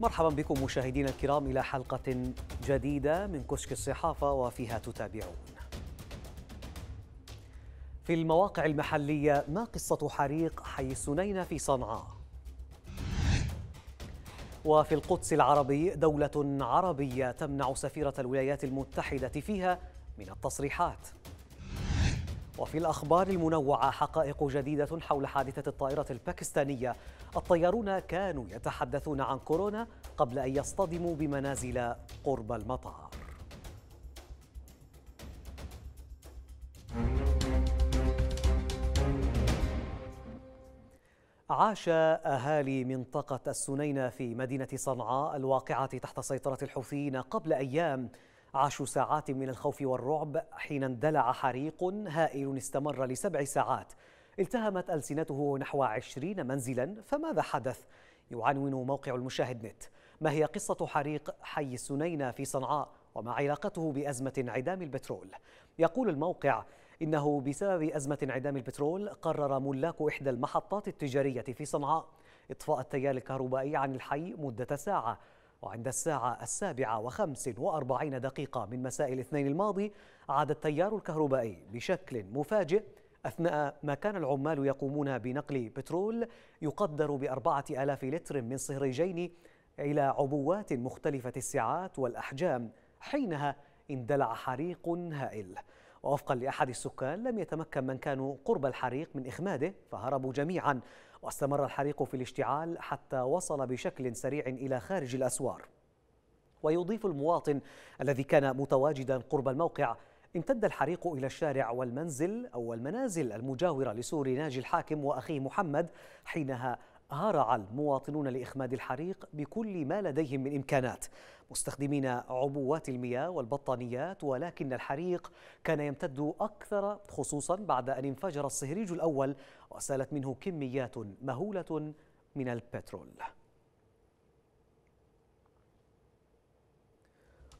مرحبا بكم مشاهدينا الكرام إلى حلقة جديدة من كشك الصحافة وفيها تتابعون في المواقع المحلية ما قصة حريق حي السنين في صنعاء وفي القدس العربي دولة عربية تمنع سفيرة الولايات المتحدة فيها من التصريحات وفي الأخبار المنوعة حقائق جديدة حول حادثة الطائرة الباكستانية الطيارون كانوا يتحدثون عن كورونا قبل أن يصطدموا بمنازل قرب المطار عاش أهالي منطقة السنينة في مدينة صنعاء الواقعة تحت سيطرة الحوثيين قبل أيام عاشوا ساعات من الخوف والرعب حين اندلع حريق هائل استمر لسبع ساعات التهمت ألسنته نحو عشرين منزلا فماذا حدث؟ يعنون موقع المشاهد نت ما هي قصة حريق حي السنينة في صنعاء وما علاقته بأزمة انعدام البترول يقول الموقع إنه بسبب أزمة انعدام البترول قرر ملاك إحدى المحطات التجارية في صنعاء إطفاء التيار الكهربائي عن الحي مدة ساعة وعند الساعة السابعة وخمس وأربعين دقيقة من مساء الاثنين الماضي عاد التيار الكهربائي بشكل مفاجئ أثناء ما كان العمال يقومون بنقل بترول يقدر بأربعة آلاف لتر من صهريجين إلى عبوات مختلفة السعات والأحجام حينها اندلع حريق هائل ووفقا لأحد السكان لم يتمكن من كانوا قرب الحريق من إخماده فهربوا جميعا واستمر الحريق في الاشتعال حتى وصل بشكل سريع إلى خارج الأسوار ويضيف المواطن الذي كان متواجدا قرب الموقع امتد الحريق إلى الشارع والمنزل أو المنازل المجاورة لسور ناجي الحاكم وأخيه محمد حينها هرع المواطنون لإخماد الحريق بكل ما لديهم من إمكانات مستخدمين عبوات المياه والبطانيات ولكن الحريق كان يمتد أكثر خصوصا بعد أن انفجر الصهريج الأول وسالت منه كميات مهولة من البترول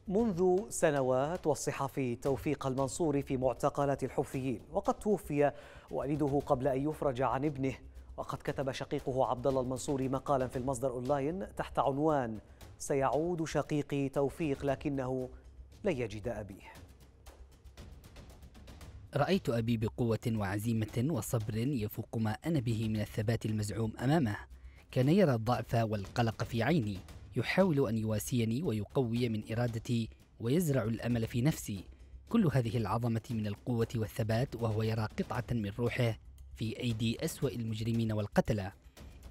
منذ سنوات والصحفي توفيق المنصور في معتقلات الحوثيين وقد توفي والده قبل أن يفرج عن ابنه وقد كتب شقيقه عبد الله المنصوري مقالا في المصدر اونلاين تحت عنوان سيعود شقيقي توفيق لكنه لن يجد ابيه. رايت ابي بقوه وعزيمه وصبر يفوق ما انا به من الثبات المزعوم امامه. كان يرى الضعف والقلق في عيني، يحاول ان يواسيني ويقوي من ارادتي ويزرع الامل في نفسي. كل هذه العظمه من القوه والثبات وهو يرى قطعه من روحه في أيدي أسوأ المجرمين والقتلة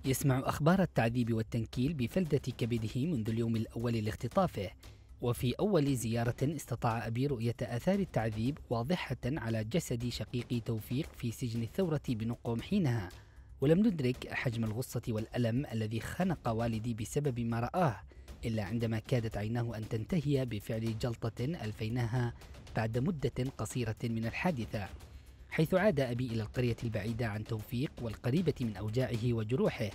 يسمع أخبار التعذيب والتنكيل بفلدة كبده منذ اليوم الأول لاختطافه وفي أول زيارة استطاع أبي رؤية آثار التعذيب واضحة على جسد شقيقي توفيق في سجن الثورة بنقوم حينها ولم ندرك حجم الغصة والألم الذي خنق والدي بسبب ما رآه إلا عندما كادت عيناه أن تنتهي بفعل جلطة ألفيناها بعد مدة قصيرة من الحادثة حيث عاد أبي إلى القرية البعيدة عن توفيق والقريبة من أوجاعه وجروحه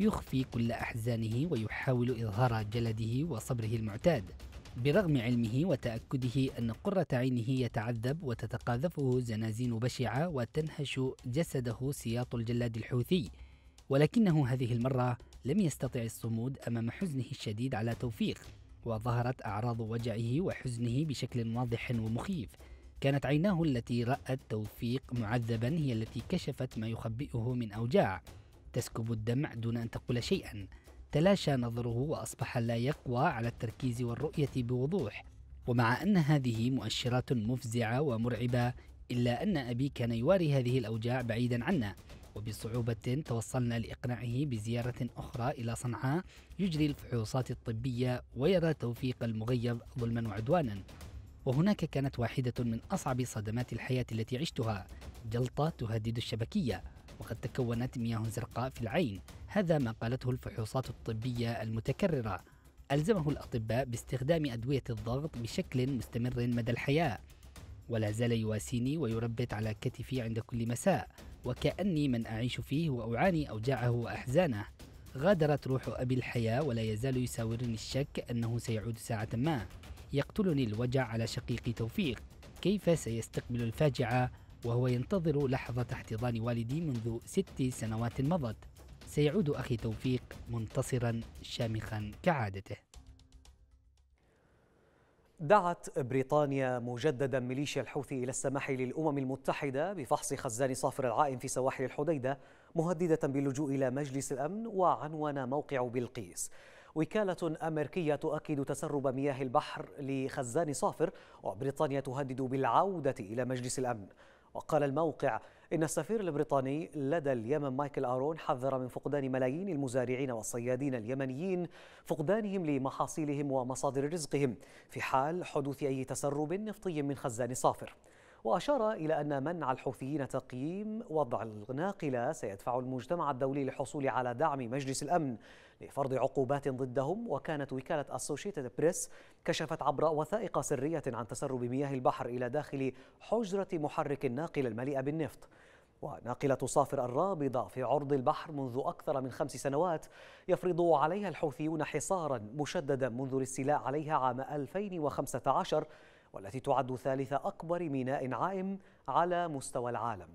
يخفي كل أحزانه ويحاول إظهار جلده وصبره المعتاد برغم علمه وتأكده أن قرة عينه يتعذب وتتقاذفه زنازين بشعة وتنهش جسده سياط الجلاد الحوثي ولكنه هذه المرة لم يستطع الصمود أمام حزنه الشديد على توفيق وظهرت أعراض وجعه وحزنه بشكل واضح ومخيف كانت عيناه التي رأت توفيق معذبا هي التي كشفت ما يخبئه من أوجاع تسكب الدمع دون أن تقول شيئا تلاشى نظره وأصبح لا يقوى على التركيز والرؤية بوضوح ومع أن هذه مؤشرات مفزعة ومرعبة إلا أن أبي كان يواري هذه الأوجاع بعيدا عنا وبصعوبة توصلنا لإقناعه بزيارة أخرى إلى صنعاء يجري الفحوصات الطبية ويرى توفيق المغيب ظلما وعدوانا وهناك كانت واحدة من أصعب صدمات الحياة التي عشتها جلطة تهدد الشبكية وقد تكونت مياه زرقاء في العين هذا ما قالته الفحوصات الطبية المتكررة ألزمه الأطباء باستخدام أدوية الضغط بشكل مستمر مدى الحياة ولا زال يواسيني ويربت على كتفي عند كل مساء وكأني من أعيش فيه وأعاني أوجاعه وأحزانه غادرت روح أبي الحياة ولا يزال يساورني الشك أنه سيعود ساعة ما يقتلني الوجع على شقيقي توفيق كيف سيستقبل الفاجعة وهو ينتظر لحظة احتضان والدي منذ ست سنوات مضت سيعود أخي توفيق منتصرا شامخا كعادته دعت بريطانيا مجددا ميليشيا الحوثي إلى السماح للأمم المتحدة بفحص خزان صافر العائم في سواحل الحديدة مهددة باللجوء إلى مجلس الأمن وعنون موقع بلقيس وكالة أمريكية تؤكد تسرب مياه البحر لخزان صافر وبريطانيا تهدد بالعودة إلى مجلس الأمن وقال الموقع إن السفير البريطاني لدى اليمن مايكل آرون حذر من فقدان ملايين المزارعين والصيادين اليمنيين فقدانهم لمحاصيلهم ومصادر رزقهم في حال حدوث أي تسرب نفطي من خزان صافر وأشار إلى أن منع الحوثيين تقييم وضع الناقلة سيدفع المجتمع الدولي للحصول على دعم مجلس الأمن لفرض عقوبات ضدهم وكانت وكالة أسوشيتد بريس كشفت عبر وثائق سرية عن تسرب مياه البحر إلى داخل حجرة محرك الناقل المليئة بالنفط وناقلة صافر الرابضة في عرض البحر منذ أكثر من خمس سنوات يفرض عليها الحوثيون حصارا مشددا منذ الاستيلاء عليها عام 2015 والتي تعد ثالث أكبر ميناء عائم على مستوى العالم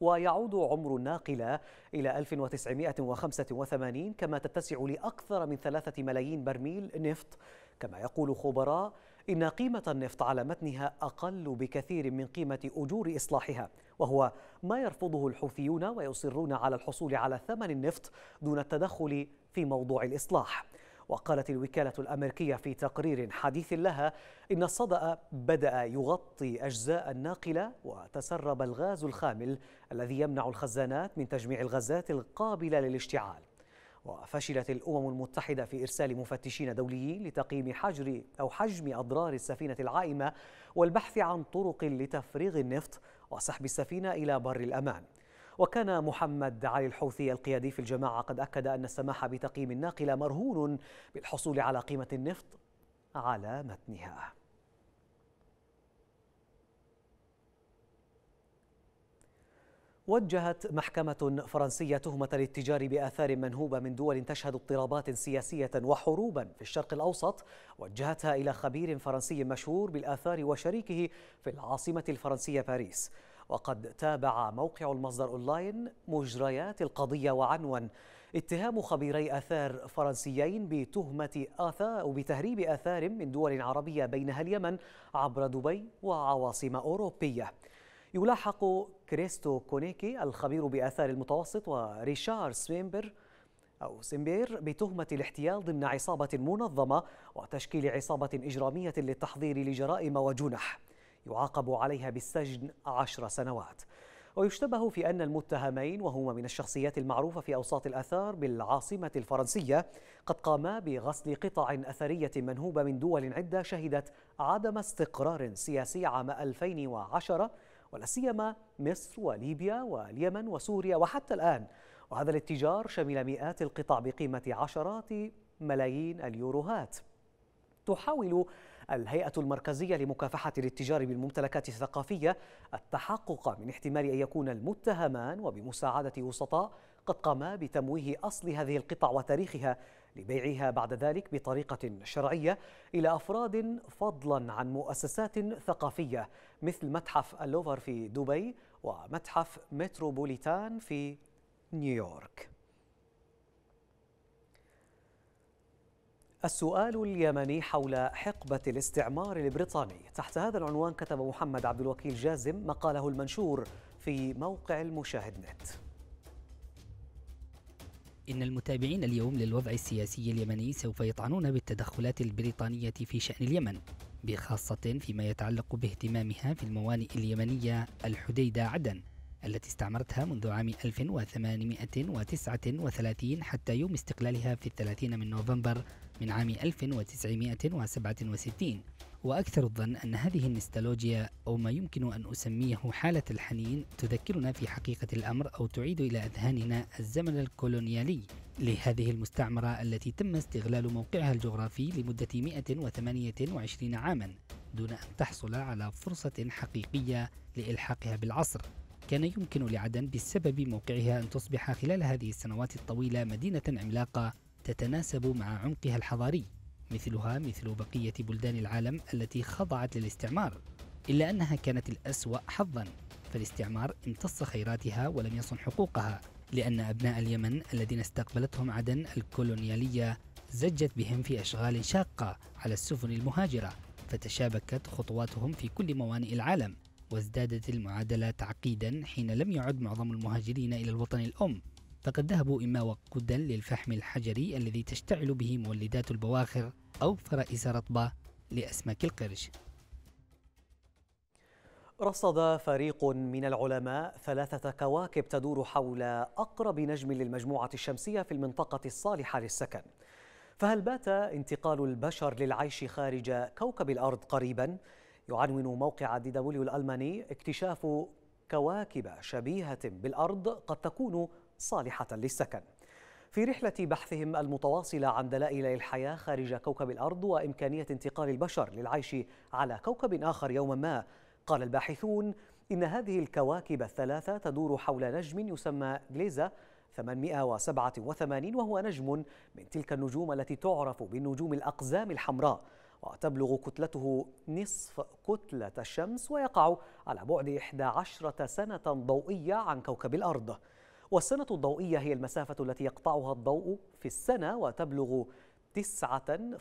ويعود عمر الناقلة إلى 1985 كما تتسع لأكثر من ثلاثة ملايين برميل نفط كما يقول خبراء إن قيمة النفط على متنها أقل بكثير من قيمة أجور إصلاحها وهو ما يرفضه الحوثيون ويصرون على الحصول على ثمن النفط دون التدخل في موضوع الإصلاح وقالت الوكالة الأمريكية في تقرير حديث لها إن الصدأ بدأ يغطي أجزاء الناقلة وتسرب الغاز الخامل الذي يمنع الخزانات من تجميع الغازات القابلة للاشتعال وفشلت الأمم المتحدة في إرسال مفتشين دوليين لتقييم حجر أو حجم أضرار السفينة العائمة والبحث عن طرق لتفريغ النفط وسحب السفينة إلى بر الأمان وكان محمد علي الحوثي القيادي في الجماعة قد أكد أن السماح بتقييم الناقلة مرهون بالحصول على قيمة النفط على متنها وجهت محكمة فرنسية تهمة الاتجار بآثار منهوبة من دول تشهد اضطرابات سياسية وحروبا في الشرق الأوسط وجهتها إلى خبير فرنسي مشهور بالآثار وشريكه في العاصمة الفرنسية باريس وقد تابع موقع المصدر أونلاين مجريات القضية وعنون اتهام خبيري آثار فرنسيين بتهمة آثار وبتهريب آثار من دول عربية بينها اليمن عبر دبي وعواصم أوروبية يلاحق كريستو كونيكي الخبير بآثار المتوسط وريشار سويمبر أو سيمبير بتهمة الاحتيال ضمن عصابة منظمة وتشكيل عصابة إجرامية للتحضير لجرائم وجنح يعاقب عليها بالسجن عشر سنوات ويشتبه في أن المتهمين وهما من الشخصيات المعروفة في أوساط الأثار بالعاصمة الفرنسية قد قاما بغسل قطع أثرية منهوبة من دول عدة شهدت عدم استقرار سياسي عام 2010 ولا سيما مصر وليبيا واليمن وسوريا وحتى الآن وهذا الاتجار شمل مئات القطع بقيمة عشرات ملايين اليوروهات تحاول الهيئة المركزية لمكافحة الاتجار بالممتلكات الثقافية التحقق من احتمال أن يكون المتهمان وبمساعدة وسطاء قد قاما بتمويه أصل هذه القطع وتاريخها لبيعها بعد ذلك بطريقة شرعية إلى أفراد فضلا عن مؤسسات ثقافية مثل متحف اللوفر في دبي ومتحف متروبوليتان في نيويورك السؤال اليمني حول حقبة الاستعمار البريطاني تحت هذا العنوان كتب محمد عبد الوكيل جازم مقاله المنشور في موقع المشاهد نت إن المتابعين اليوم للوضع السياسي اليمني سوف يطعنون بالتدخلات البريطانية في شأن اليمن بخاصة فيما يتعلق باهتمامها في الموانئ اليمنية الحديدة عدن التي استعمرتها منذ عام 1839 حتى يوم استقلالها في الثلاثين من نوفمبر من عام 1967 وأكثر الظن أن هذه النستالوجيا أو ما يمكن أن أسميه حالة الحنين تذكرنا في حقيقة الأمر أو تعيد إلى أذهاننا الزمن الكولونيالي لهذه المستعمرة التي تم استغلال موقعها الجغرافي لمدة 128 عاما دون أن تحصل على فرصة حقيقية لإلحاقها بالعصر كان يمكن لعدن بسبب موقعها أن تصبح خلال هذه السنوات الطويلة مدينة عملاقة تتناسب مع عمقها الحضاري مثلها مثل بقية بلدان العالم التي خضعت للاستعمار إلا أنها كانت الأسوأ حظا فالاستعمار امتص خيراتها ولم يصن حقوقها لأن أبناء اليمن الذين استقبلتهم عدن الكولونيالية زجت بهم في أشغال شاقة على السفن المهاجرة فتشابكت خطواتهم في كل موانئ العالم وازدادت المعادلة تعقيدا حين لم يعد معظم المهاجرين إلى الوطن الأم فقد ذهبوا إما وقودا للفحم الحجري الذي تشتعل به مولدات البواخر أو فرائس رطبة لأسماك القرش رصد فريق من العلماء ثلاثة كواكب تدور حول أقرب نجم للمجموعة الشمسية في المنطقة الصالحة للسكن فهل بات انتقال البشر للعيش خارج كوكب الأرض قريباً؟ يعنون موقع دي دبليو الألماني اكتشاف كواكب شبيهة بالأرض قد تكون صالحة للسكن في رحلة بحثهم المتواصلة عن دلائل الحياة خارج كوكب الأرض وإمكانية انتقال البشر للعيش على كوكب آخر يوما ما قال الباحثون إن هذه الكواكب الثلاثة تدور حول نجم يسمى جليزا 887 وهو نجم من تلك النجوم التي تعرف بالنجوم الأقزام الحمراء وتبلغ كتلته نصف كتلة الشمس ويقع على بعد 11 سنة ضوئية عن كوكب الأرض والسنة الضوئية هي المسافة التي يقطعها الضوء في السنة وتبلغ 9.5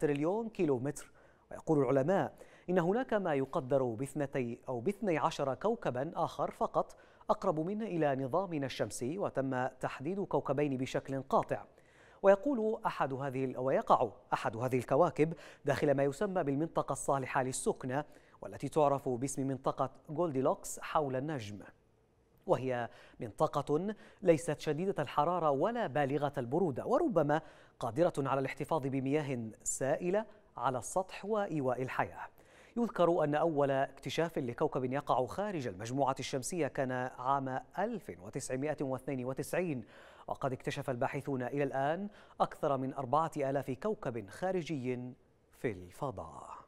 تريليون كيلومتر ويقول العلماء إن هناك ما يقدر باثنتي أو باثني عشر كوكبا آخر فقط أقرب منه إلى نظامنا الشمسي وتم تحديد كوكبين بشكل قاطع ويقول أحد هذه ويقع أحد هذه الكواكب داخل ما يسمى بالمنطقة الصالحة للسكنة والتي تعرف باسم منطقة جولديلوكس حول النجم وهي منطقة ليست شديدة الحرارة ولا بالغة البرودة وربما قادرة على الاحتفاظ بمياه سائلة على السطح وإيواء الحياة يذكر أن أول اكتشاف لكوكب يقع خارج المجموعة الشمسية كان عام 1992 وقد اكتشف الباحثون إلى الآن أكثر من أربعة آلاف كوكب خارجي في الفضاء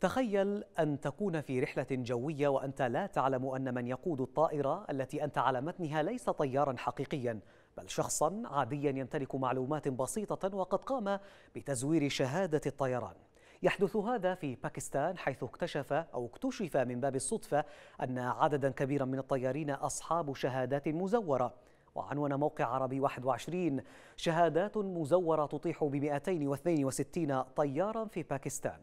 تخيل أن تكون في رحلة جوية وأنت لا تعلم أن من يقود الطائرة التي أنت على متنها ليس طيارا حقيقيا بل شخصا عاديا يمتلك معلومات بسيطة وقد قام بتزوير شهادة الطيران يحدث هذا في باكستان حيث اكتشف أو اكتشف من باب الصدفة أن عددا كبيرا من الطيارين أصحاب شهادات مزورة وعنون موقع عربي 21 شهادات مزورة تطيح ب 262 طيارا في باكستان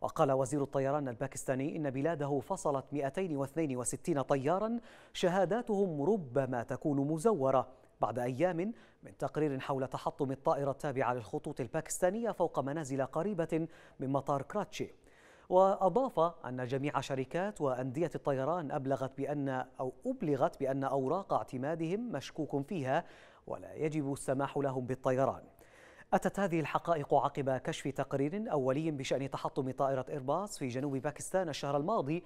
وقال وزير الطيران الباكستاني إن بلاده فصلت 262 طيارا شهاداتهم ربما تكون مزورة بعد أيام من تقرير حول تحطم الطائرة التابعة للخطوط الباكستانية فوق منازل قريبة من مطار كراتشي وأضاف أن جميع شركات وأندية الطيران أبلغت بأن أو أبلغت بأن أوراق اعتمادهم مشكوك فيها ولا يجب السماح لهم بالطيران أتت هذه الحقائق عقب كشف تقرير أولي بشأن تحطم طائرة إيرباص في جنوب باكستان الشهر الماضي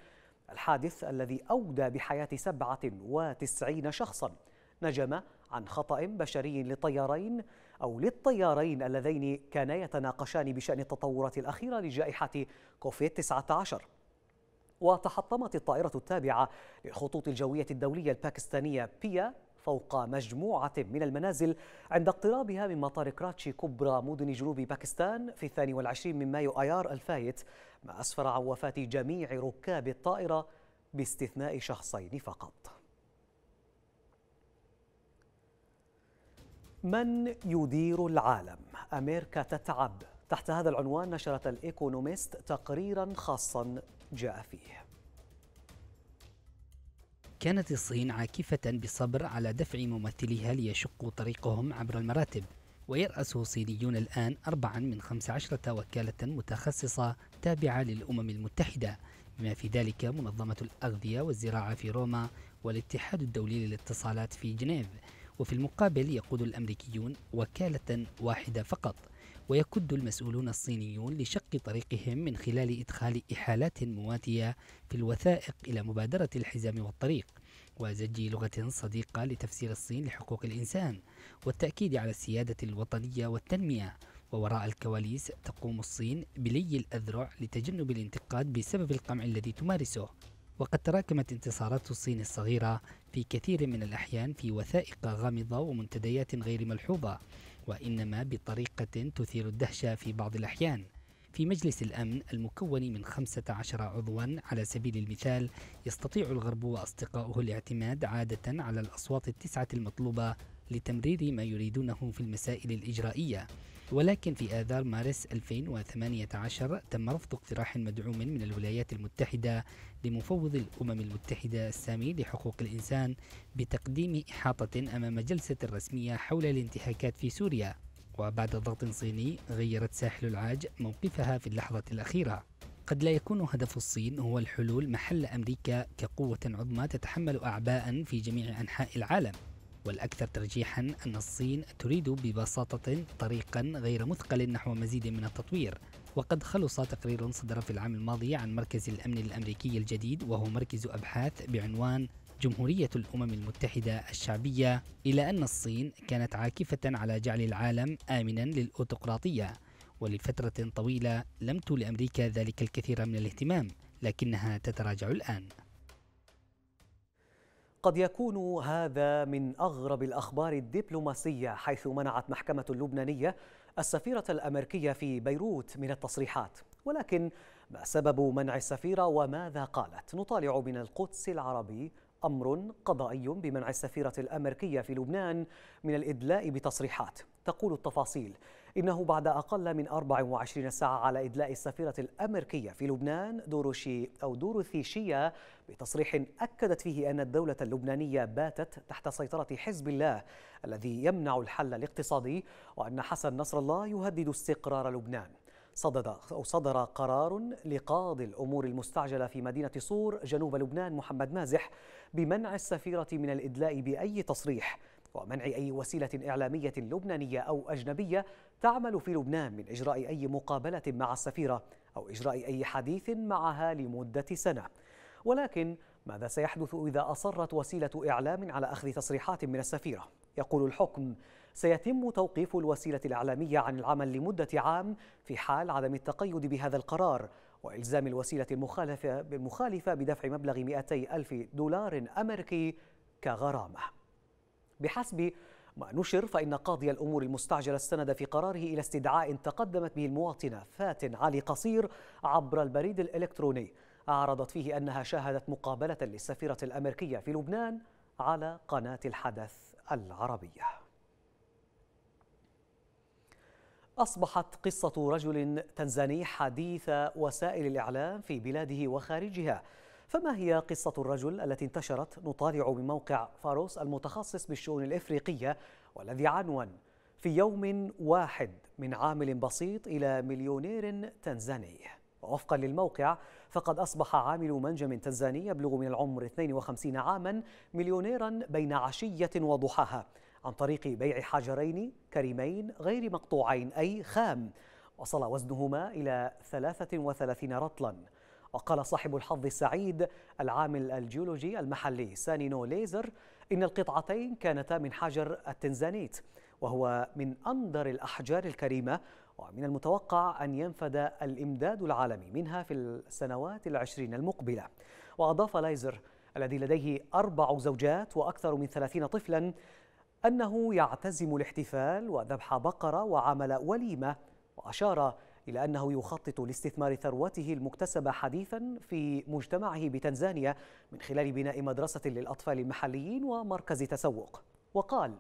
الحادث الذي أودى بحياة 97 شخصاً نجم عن خطأ بشري للطيارين أو للطيارين اللذين كانا يتناقشان بشأن التطورات الأخيرة لجائحة كوفيد 19 وتحطمت الطائرة التابعة للخطوط الجوية الدولية الباكستانية بيا فوق مجموعة من المنازل عند اقترابها من مطار كراتشي كبرى مدن جنوب باكستان في الثاني والعشرين من مايو آيار الفايت ما أسفر عن وفاة جميع ركاب الطائرة باستثناء شخصين فقط من يدير العالم؟ أمريكا تتعب تحت هذا العنوان نشرت الإيكونوميست تقريرا خاصا جاء فيه كانت الصين عاكفة بصبر على دفع ممثليها ليشقوا طريقهم عبر المراتب ويرأس صينيون الآن أربعا من 15 وكالة متخصصة تابعة للأمم المتحدة بما في ذلك منظمة الأغذية والزراعة في روما والاتحاد الدولي للاتصالات في جنيف وفي المقابل يقود الأمريكيون وكالة واحدة فقط ويكد المسؤولون الصينيون لشق طريقهم من خلال إدخال إحالات مواتية في الوثائق إلى مبادرة الحزام والطريق وزج لغة صديقة لتفسير الصين لحقوق الإنسان والتأكيد على السيادة الوطنية والتنمية ووراء الكواليس تقوم الصين بلي الأذرع لتجنب الانتقاد بسبب القمع الذي تمارسه وقد تراكمت انتصارات الصين الصغيرة في كثير من الأحيان في وثائق غامضة ومنتديات غير ملحوظة وإنما بطريقة تثير الدهشة في بعض الأحيان في مجلس الأمن المكون من 15 عضوا على سبيل المثال يستطيع الغرب وأصدقاؤه الاعتماد عادة على الأصوات التسعة المطلوبة لتمرير ما يريدونه في المسائل الإجرائية ولكن في آذار مارس 2018 تم رفض اقتراح مدعوم من الولايات المتحدة لمفوض الأمم المتحدة السامي لحقوق الإنسان بتقديم إحاطة أمام جلسة رسمية حول الانتهاكات في سوريا وبعد ضغط صيني غيرت ساحل العاج موقفها في اللحظة الأخيرة قد لا يكون هدف الصين هو الحلول محل أمريكا كقوة عظمى تتحمل أعباء في جميع أنحاء العالم والأكثر ترجيحا أن الصين تريد ببساطة طريقا غير مثقل نحو مزيد من التطوير وقد خلص تقرير صدر في العام الماضي عن مركز الأمن الأمريكي الجديد وهو مركز أبحاث بعنوان جمهورية الأمم المتحدة الشعبية إلى أن الصين كانت عاكفة على جعل العالم آمنا للأوتقراطية ولفترة طويلة لم تولي أمريكا ذلك الكثير من الاهتمام لكنها تتراجع الآن قد يكون هذا من أغرب الأخبار الدبلوماسية حيث منعت محكمة اللبنانية السفيرة الأمريكية في بيروت من التصريحات ولكن ما سبب منع السفيرة وماذا قالت؟ نطالع من القدس العربي أمر قضائي بمنع السفيرة الأمريكية في لبنان من الإدلاء بتصريحات تقول التفاصيل إنه بعد أقل من 24 ساعة على إدلاء السفيرة الأمريكية في لبنان دوروشي أو دوروثي شيا بتصريح أكدت فيه أن الدولة اللبنانية باتت تحت سيطرة حزب الله الذي يمنع الحل الاقتصادي وأن حسن نصر الله يهدد استقرار لبنان صدد أو صدر قرار لقاضي الأمور المستعجلة في مدينة صور جنوب لبنان محمد مازح بمنع السفيرة من الإدلاء بأي تصريح ومنع أي وسيلة إعلامية لبنانية أو أجنبية تعمل في لبنان من إجراء أي مقابلة مع السفيرة أو إجراء أي حديث معها لمدة سنة ولكن ماذا سيحدث إذا أصرت وسيلة إعلام على أخذ تصريحات من السفيرة؟ يقول الحكم سيتم توقيف الوسيلة الإعلامية عن العمل لمدة عام في حال عدم التقيد بهذا القرار وإلزام الوسيلة المخالفة بالمخالفة بدفع مبلغ 200 ألف دولار أمريكي كغرامة بحسب ما نشر فإن قاضي الأمور المستعجلة استند في قراره إلى استدعاء تقدمت به المواطنة فاتن علي قصير عبر البريد الإلكتروني أعرضت فيه أنها شاهدت مقابلة للسفيرة الأمريكية في لبنان على قناة الحدث العربية أصبحت قصة رجل تنزاني حديث وسائل الإعلام في بلاده وخارجها فما هي قصة الرجل التي انتشرت نطالع بموقع فاروس المتخصص بالشؤون الإفريقية والذي عنون في يوم واحد من عامل بسيط إلى مليونير تنزاني ووفقا للموقع فقد أصبح عامل منجم تنزاني يبلغ من العمر 52 عاما مليونيرا بين عشية وضحاها عن طريق بيع حجرين كريمين غير مقطوعين أي خام وصل وزنهما إلى 33 رطلا وقال صاحب الحظ السعيد العامل الجيولوجي المحلي سانينو ليزر إن القطعتين كانتا من حجر التنزانيت وهو من أندر الأحجار الكريمة ومن المتوقع أن ينفد الإمداد العالمي منها في السنوات العشرين المقبلة وأضاف ليزر الذي لديه أربع زوجات وأكثر من ثلاثين طفلا أنه يعتزم الاحتفال وذبح بقرة وعمل وليمة وأشار إلى أنه يخطط لاستثمار ثروته المكتسبة حديثا في مجتمعه بتنزانيا من خلال بناء مدرسة للأطفال المحليين ومركز تسوق وقال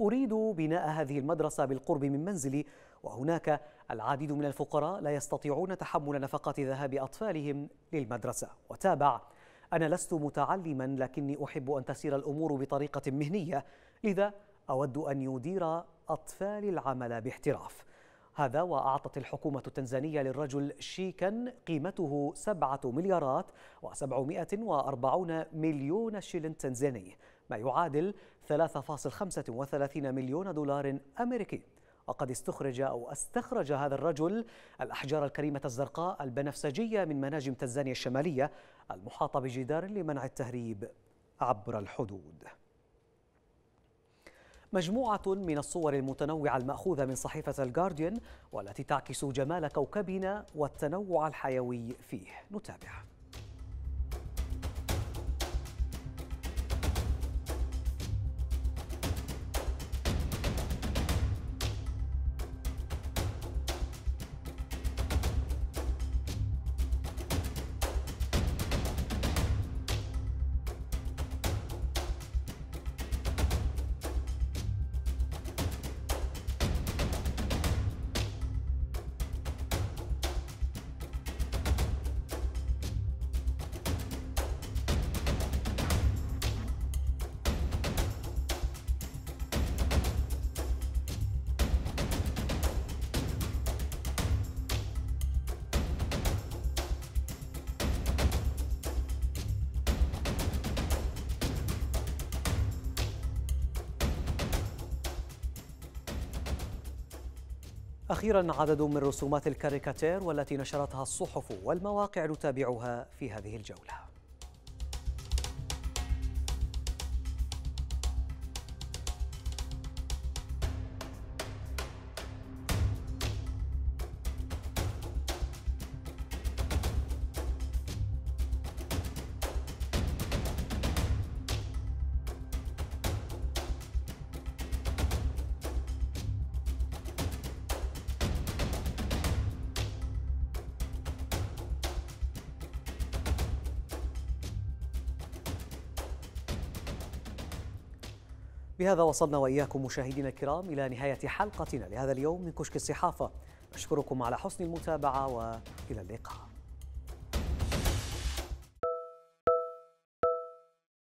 أريد بناء هذه المدرسة بالقرب من منزلي وهناك العديد من الفقراء لا يستطيعون تحمل نفقات ذهاب أطفالهم للمدرسة وتابع أنا لست متعلما لكني أحب أن تسير الأمور بطريقة مهنية لذا أود أن يدير أطفال العمل باحتراف هذا وأعطت الحكومة التنزانية للرجل شيكا قيمته سبعة مليارات وسبعمائة وأربعون مليون شيلن تنزاني ما يعادل 3.35 مليون دولار أمريكي وقد استخرج أو استخرج هذا الرجل الأحجار الكريمة الزرقاء البنفسجية من مناجم تنزانيا الشمالية المحاطة بجدار لمنع التهريب عبر الحدود مجموعة من الصور المتنوعة المأخوذة من صحيفة الجارديان والتي تعكس جمال كوكبنا والتنوع الحيوي فيه نتابع أخيرا عدد من رسومات الكاريكاتير والتي نشرتها الصحف والمواقع نتابعها في هذه الجولة بهذا وصلنا وإياكم مشاهدينا الكرام إلى نهاية حلقتنا لهذا اليوم من كشك الصحافة أشكركم على حسن المتابعة وإلى اللقاء